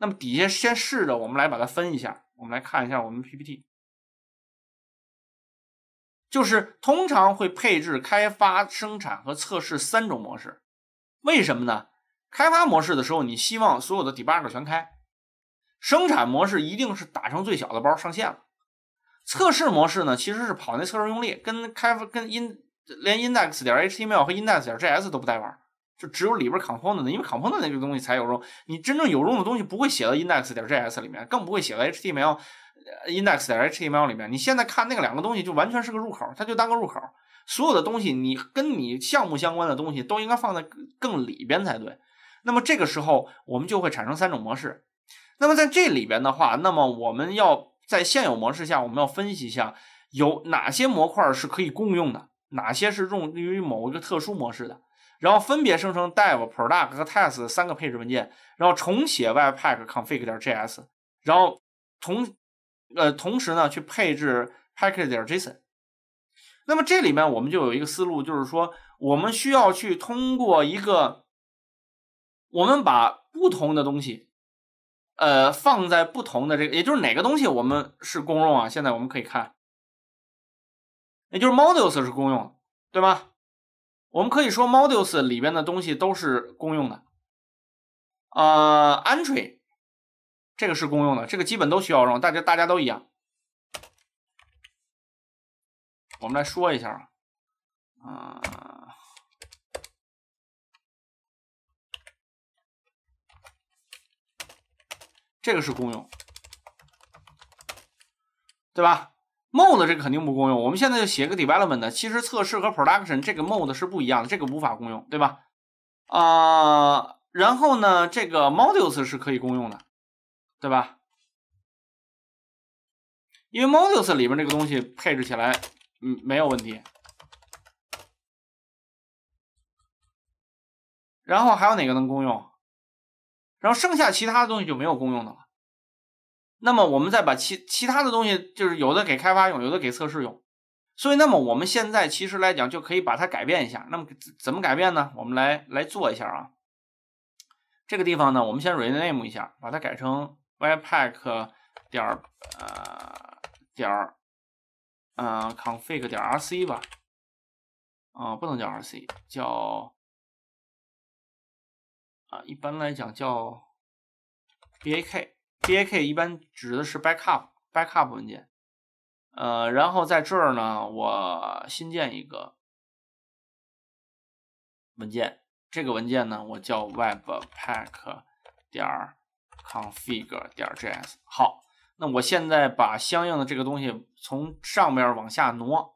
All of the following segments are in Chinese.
那么底下先试着，我们来把它分一下。我们来看一下我们 PPT，就是通常会配置开发、生产和测试三种模式。为什么呢？开发模式的时候，你希望所有的 debug 全开；生产模式一定是打成最小的包上线了。测试模式呢，其实是跑那测试用例，跟开发跟 in 连 index 点 html 和 index 点 js 都不带玩。就只有里边 component 的，因为 component 那个东西才有用。你真正有用的东西不会写到 index 点 js 里面，更不会写到 html index 点 html 里面。你现在看那个两个东西就完全是个入口，它就当个入口。所有的东西，你跟你项目相关的东西都应该放在更里边才对。那么这个时候我们就会产生三种模式。那么在这里边的话，那么我们要在现有模式下，我们要分析一下有哪些模块是可以共用的，哪些是用于某一个特殊模式的。然后分别生成 dev、prod u c t 和 test 三个配置文件，然后重写 webpack.config.js，点然后同呃同时呢去配置 package.json 点。那么这里面我们就有一个思路，就是说我们需要去通过一个，我们把不同的东西，呃放在不同的这个，也就是哪个东西我们是公用啊？现在我们可以看，也就是 modules 是公用的，对吗？我们可以说，modules 里边的东西都是公用的，呃，entry 这个是公用的，这个基本都需要用，大家大家都一样。我们来说一下，啊，这个是公用，对吧？mode 这个肯定不公用，我们现在就写个 development 其实测试和 production 这个 mode 是不一样的，这个无法共用，对吧？啊，然后呢，这个 modules 是可以共用的，对吧？因为 modules 里边这个东西配置起来，嗯，没有问题。然后还有哪个能共用？然后剩下其他的东西就没有共用的了。那么我们再把其其他的东西，就是有的给开发用，有的给测试用。所以那么我们现在其实来讲，就可以把它改变一下。那么怎么改变呢？我们来来做一下啊。这个地方呢，我们先 rename 一下，把它改成 w e b p a c k 点呃点嗯 config 点 rc 吧。嗯，不能叫 rc，叫啊，一般来讲叫 bak。bak 一般指的是 backup backup 文件，呃，然后在这儿呢，我新建一个文件，这个文件呢，我叫 webpack 点 config 点 js。好，那我现在把相应的这个东西从上面往下挪。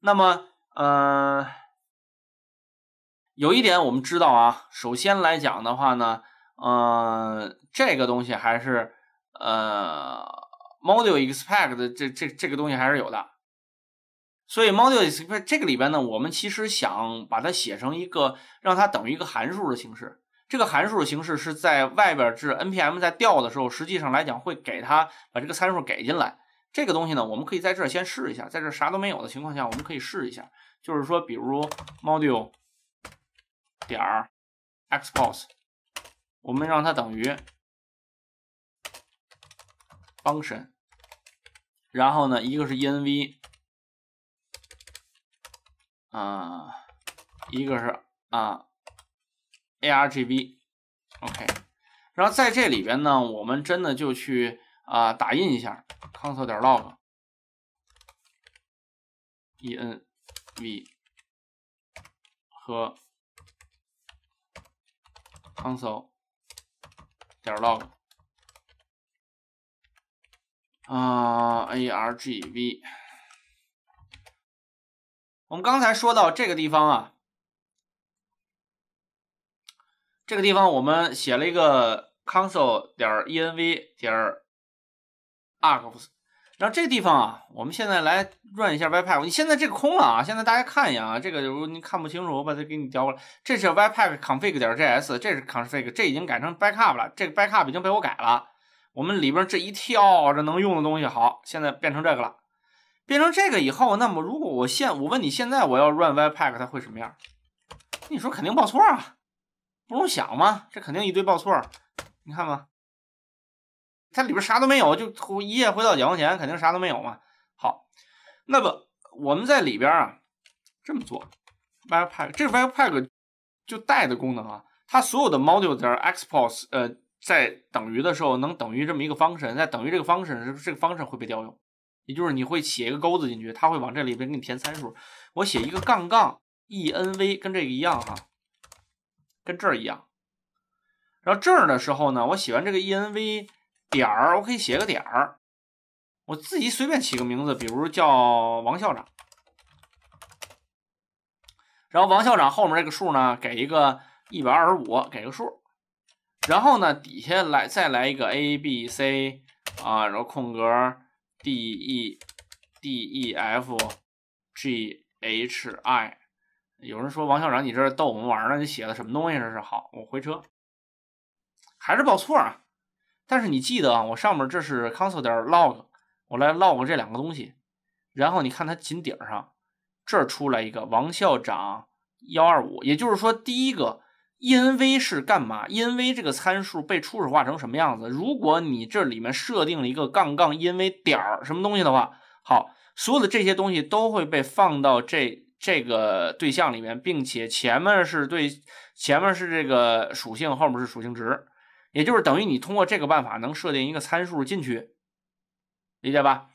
那么，呃，有一点我们知道啊，首先来讲的话呢，呃。这个东西还是呃，module expect 这这这个东西还是有的，所以 module expect 这个里边呢，我们其实想把它写成一个让它等于一个函数的形式。这个函数的形式是在外边是 NPM 在调的时候，实际上来讲会给它把这个参数给进来。这个东西呢，我们可以在这儿先试一下，在这啥都没有的情况下，我们可以试一下，就是说比如 module 点儿 e x p o s e 我们让它等于。function，然后呢，一个是 env，啊，一个是啊，argb，OK，然后在这里边呢，我们真的就去啊，打印一下 console 点 log，env 和 console 点 log。啊，argv。我们刚才说到这个地方啊，这个地方我们写了一个 console 点 env 点 args。然后这地方啊，我们现在来 run 一下 webpack。你现在这个空了啊，现在大家看一眼啊，这个果你看不清楚，我把它给你调过来。这是 webpack config 点 js，这是 config，这已经改成 backup 了，这个 backup 已经被我改了。我们里边这一跳，这能用的东西好，现在变成这个了。变成这个以后，那么如果我现我问你，现在我要 run webpack，它会什么样？你说肯定报错啊，不用想吗？这肯定一堆报错。你看吧，它里边啥都没有，就一夜回到解放前，肯定啥都没有嘛。好，那么我们在里边啊，这么做，webpack，这 webpack 就带的功能啊，它所有的 module 的 exports，呃。在等于的时候能等于这么一个方 n 在等于这个方程，这个方 n 会被调用，也就是你会写一个钩子进去，它会往这里边给你填参数。我写一个杠杠 env 跟这个一样哈，跟这儿一样。然后这儿的时候呢，我写完这个 env 点儿，我可以写个点儿，我自己随便起个名字，比如叫王校长。然后王校长后面这个数呢，给一个一百二十五，给个数。然后呢，底下来再来一个 a b c 啊，然后空格 d e d e f g h i。有人说王校长，你这是逗我们玩呢？你写的什么东西这是？好，我回车，还是报错啊？但是你记得啊，我上面这是 console 点 log，我来 log 这两个东西。然后你看它紧顶上这儿出来一个王校长幺二五，也就是说第一个。因为是干嘛？因为这个参数被初始化成什么样子？如果你这里面设定了一个杠杠因为点儿什么东西的话，好，所有的这些东西都会被放到这这个对象里面，并且前面是对前面是这个属性，后面是属性值，也就是等于你通过这个办法能设定一个参数进去，理解吧？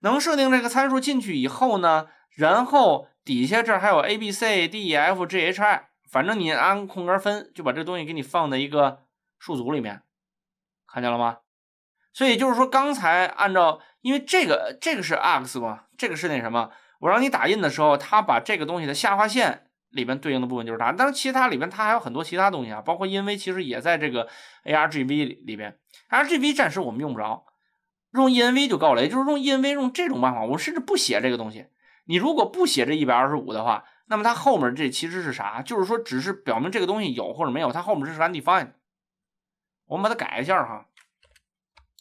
能设定这个参数进去以后呢，然后底下这儿还有 a b c d e f g h i。反正你按空格分，就把这东西给你放在一个数组里面，看见了吗？所以就是说，刚才按照，因为这个这个是 x 嘛，这个是那什么，我让你打印的时候，它把这个东西的下划线里边对应的部分就是它，当然其他里边它还有很多其他东西啊，包括因为其实也在这个 argv 里边，argv 暂时我们用不着，用 env 就够了，也就是用 env 用这种办法，我甚至不写这个东西，你如果不写这125的话。那么它后面这其实是啥？就是说，只是表明这个东西有或者没有。它后面这是 undefine，我们把它改一下哈。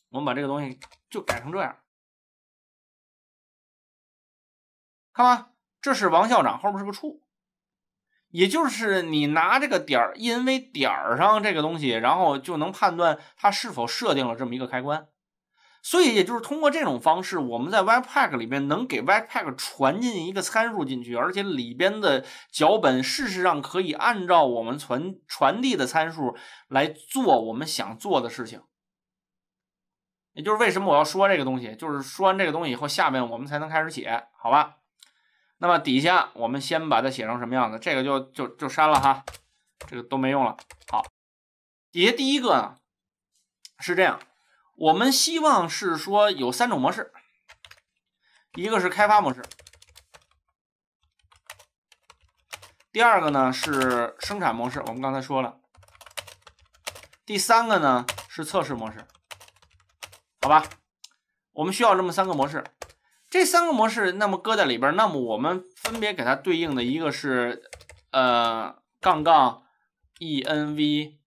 我们把这个东西就改成这样，看吧，这是王校长，后面是个处，也就是你拿这个点儿，env 点儿上这个东西，然后就能判断它是否设定了这么一个开关。所以，也就是通过这种方式，我们在 Webpack 里面能给 Webpack 传进一个参数进去，而且里边的脚本事实上可以按照我们传传递的参数来做我们想做的事情。也就是为什么我要说这个东西，就是说完这个东西以后，下面我们才能开始写，好吧？那么底下我们先把它写成什么样子？这个就就就删了哈，这个都没用了。好，底下第一个呢是这样。我们希望是说有三种模式，一个是开发模式，第二个呢是生产模式，我们刚才说了，第三个呢是测试模式，好吧？我们需要这么三个模式，这三个模式那么搁在里边，那么我们分别给它对应的一个是呃，杠杠 E N V。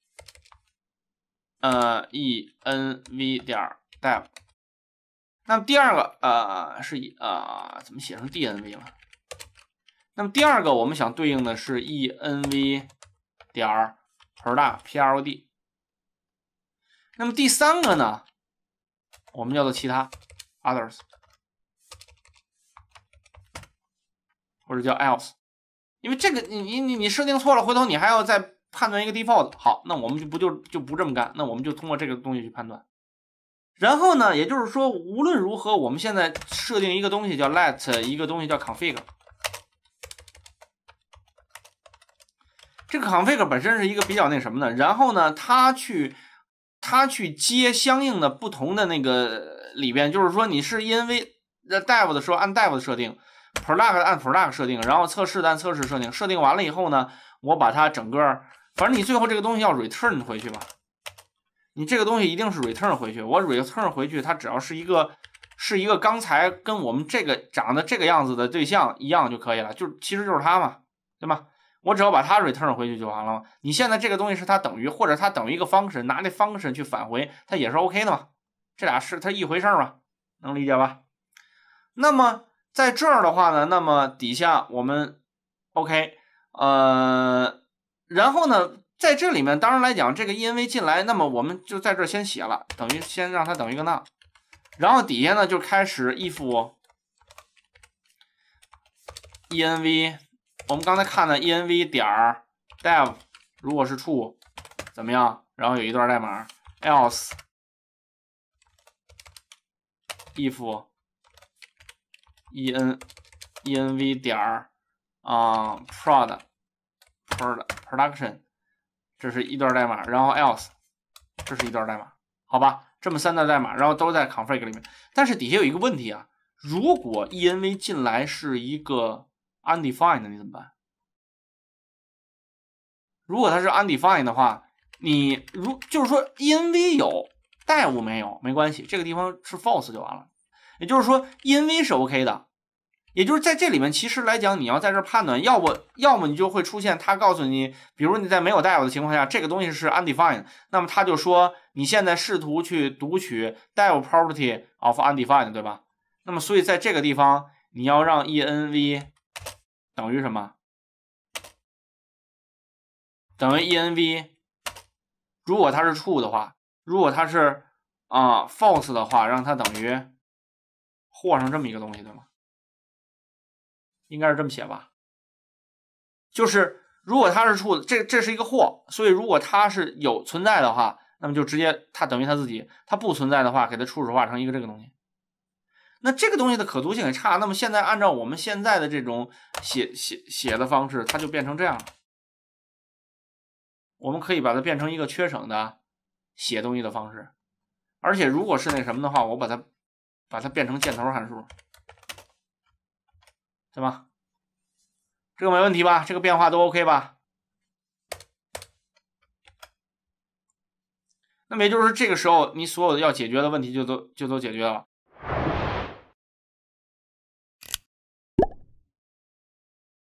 呃，ENV 点儿 d e v 那么第二个呃是呃怎么写成 DNV 了？那么第二个我们想对应的是 ENV 点儿 prod，P-R-O-D u c t。那么第三个呢，我们叫做其他 others，或者叫 else，因为这个你你你你设定错了，回头你还要再。判断一个 default 好，那我们就不就就不这么干，那我们就通过这个东西去判断。然后呢，也就是说，无论如何，我们现在设定一个东西叫 let，一个东西叫 config。这个 config 本身是一个比较那什么的。然后呢，它去它去接相应的不同的那个里边，就是说，你是因为 dev 的时候按 dev 的设定，prod 按 prod 设定，然后测试按测试设定。设定完了以后呢，我把它整个。反正你最后这个东西要 return 回去吧，你这个东西一定是 return 回去。我 return 回去，它只要是一个是一个刚才跟我们这个长得这个样子的对象一样就可以了，就其实就是它嘛，对吗？我只要把它 return 回去就完了嘛。你现在这个东西是它等于，或者它等于一个 function，拿那 function 去返回，它也是 OK 的嘛？这俩是它一回事嘛？能理解吧？那么在这儿的话呢，那么底下我们 OK，呃。然后呢，在这里面，当然来讲，这个 ENV 进来，那么我们就在这儿先写了，等于先让它等于一个 None，然后底下呢就开始 if ENV，我们刚才看了 ENV 点儿 dev，如果是 true，怎么样？然后有一段代码 else if e n e n v 点儿啊 prod。production，这是一段代码，然后 else，这是一段代码，好吧，这么三段代码，然后都在 config 里面，但是底下有一个问题啊，如果 env 进来是一个 undefined，你怎么办？如果它是 undefined 的话，你如就是说 env 有，代物没有，没关系，这个地方是 false 就完了，也就是说 env 是 OK 的。也就是在这里面，其实来讲，你要在这儿判断，要不要么你就会出现他告诉你，比如你在没有 dev 的情况下，这个东西是 undefined，那么他就说你现在试图去读取 dev property of undefined，对吧？那么所以在这个地方，你要让 env 等于什么？等于 env，如果它是 true 的话，如果它是啊 false 的话，让它等于和上这么一个东西，对吗？应该是这么写吧，就是如果它是处，这这是一个货，所以如果它是有存在的话，那么就直接它等于它自己；它不存在的话，给它初始化成一个这个东西。那这个东西的可读性也差。那么现在按照我们现在的这种写写写的方式，它就变成这样了。我们可以把它变成一个缺省的写东西的方式。而且如果是那什么的话，我把它把它变成箭头函数。对吧？这个没问题吧？这个变化都 OK 吧？那么也就是这个时候，你所有的要解决的问题就都就都解决了。